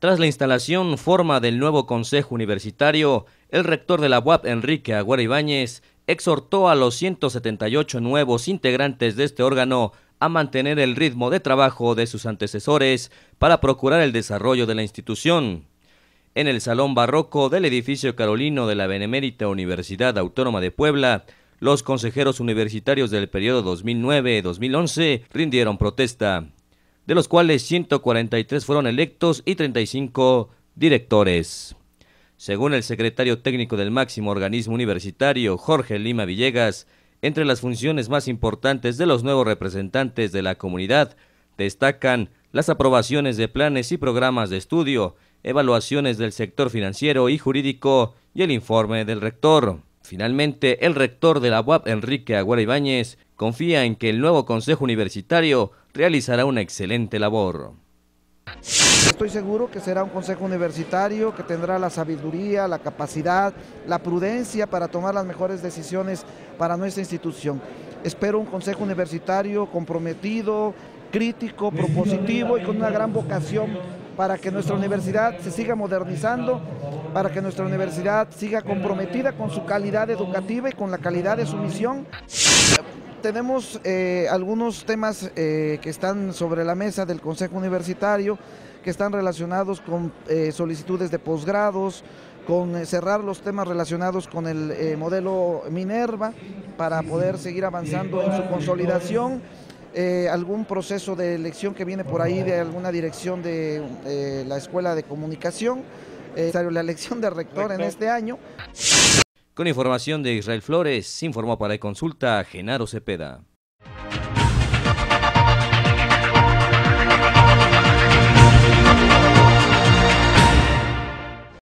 Tras la instalación forma del nuevo Consejo Universitario, el rector de la UAP, Enrique Agüero Ibáñez, exhortó a los 178 nuevos integrantes de este órgano a mantener el ritmo de trabajo de sus antecesores para procurar el desarrollo de la institución. En el Salón Barroco del edificio Carolino de la Benemérita Universidad Autónoma de Puebla, los consejeros universitarios del periodo 2009-2011 rindieron protesta de los cuales 143 fueron electos y 35 directores. Según el secretario técnico del máximo organismo universitario, Jorge Lima Villegas, entre las funciones más importantes de los nuevos representantes de la comunidad destacan las aprobaciones de planes y programas de estudio, evaluaciones del sector financiero y jurídico y el informe del rector. Finalmente, el rector de la UAP, Enrique Aguera Ibáñez, confía en que el nuevo Consejo Universitario realizará una excelente labor. Estoy seguro que será un consejo universitario que tendrá la sabiduría, la capacidad, la prudencia para tomar las mejores decisiones para nuestra institución. Espero un consejo universitario comprometido, crítico, propositivo y con una gran vocación para que nuestra universidad se siga modernizando, para que nuestra universidad siga comprometida con su calidad educativa y con la calidad de su misión tenemos eh, algunos temas eh, que están sobre la mesa del Consejo Universitario, que están relacionados con eh, solicitudes de posgrados, con cerrar los temas relacionados con el modelo Minerva para poder seguir avanzando en su consolidación. algún proceso de elección que viene por ahí de alguna dirección de la Escuela de Comunicación, eh, la elección de rector en este año. Con información de Israel Flores, informó para Consulta Genaro Cepeda.